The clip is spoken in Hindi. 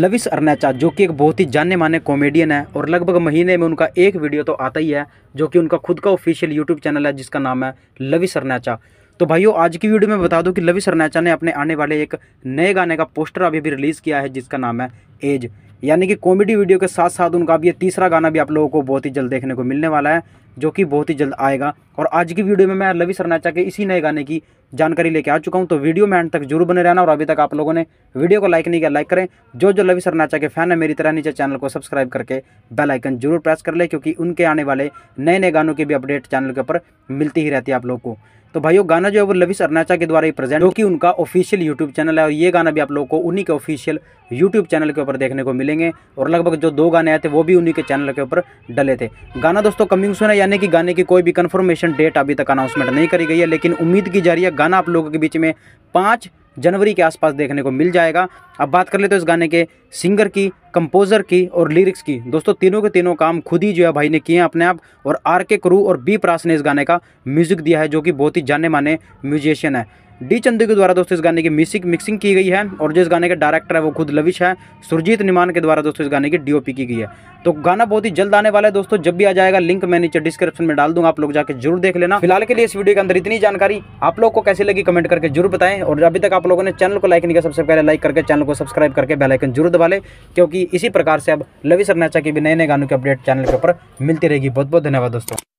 लविस अरनेचा जो कि एक बहुत ही जाने माने कॉमेडियन है और लगभग महीने में उनका एक वीडियो तो आता ही है जो कि उनका खुद का ऑफिशियल यूट्यूब चैनल है जिसका नाम है लविस अरनेचा तो भाइयों आज की वीडियो में बता दूं कि लविस अरनेचा ने अपने आने वाले एक नए गाने का पोस्टर अभी भी रिलीज़ किया है जिसका नाम है एज यानी कि कॉमेडी वीडियो के साथ साथ उनका अब ये तीसरा गाना भी आप लोगों को बहुत ही जल्द देखने को मिलने वाला है जो कि बहुत ही जल्द आएगा और आज की वीडियो में मैं लवि अरनाचा के इसी नए गाने की जानकारी लेके आ चुका हूँ तो वीडियो में एंड तक जरूर बने रहना और अभी तक आप लोगों ने वीडियो को लाइक नहीं किया लाइक करें जो जो लवी सरनाचा के फैन है मेरी तरह नीचे चैनल को सब्सक्राइब करके बेल आइकन जरूर प्रेस कर ले क्योंकि उनके आने वाले नए नए गानों की भी अपडेट चैनल के ऊपर मिलती ही रहती है आप लोग को तो भाइयों गाना जो है वो लविस अरनाचा के द्वारा ही प्रेजेंट जो कि उनका ऑफिशियल यूट्यूब चैनल है और ये गाना भी आप लोगों को उन्हीं के ऑफिशियल यूट्यूब चैनल के ऊपर देखने को मिलेंगे और लगभग जो दो गाने आए थे वो भी उन्हीं के चैनल के ऊपर डले थे गाना दोस्तों कमिंग सुन है यानी कि गाने की कोई भी कन्फर्मेशन डेट अभी तक अनाउंसमेंट नहीं करी गई है लेकिन उम्मीद की जा रही है गाना आप लोगों के बीच में पाँच जनवरी के आसपास देखने को मिल जाएगा अब बात कर ले तो इस गाने के सिंगर की कंपोज़र की और लिरिक्स की दोस्तों तीनों के तीनों काम खुद ही जो है भाई ने किए हैं अपने आप और आर के क्रू और बी प्रास ने इस गाने का म्यूज़िक दिया है जो कि बहुत ही जाने माने म्यूजिशियन है डी चंदू के द्वारा दोस्तों इस गाने की म्यूजिक मिक्सिंग की गई है और जिस गाने के डायरेक्टर है वो खुद लविश है सुरजीत निमान के द्वारा दोस्तों इस गाने की डीओपी की गई है तो गाना बहुत ही जल्द आने वाला है दोस्तों जब भी आ जाएगा लिंक मैं नीचे डिस्क्रिप्शन में डाल दूंगा आप लोग जाकर जरूर देख लेना फिलहाल के लिए इस वीडियो के अंदर इतनी जानकारी आप लोग को कैसी लगी कमेंट करके जरूर बताएं और अभी तक आप लोगों ने चैनल को लाइक नहीं किया सबसे पहले लाइक करके चैनल को सब्सक्राइब करके बेलाइकन जरूर दबा ले क्योंकि इसी प्रकार से अब लवि सरनाचा के भी नए नए गानों के अपडेट चैनल के ऊपर मिलती रहेगी बहुत बहुत धन्यवाद दोस्तों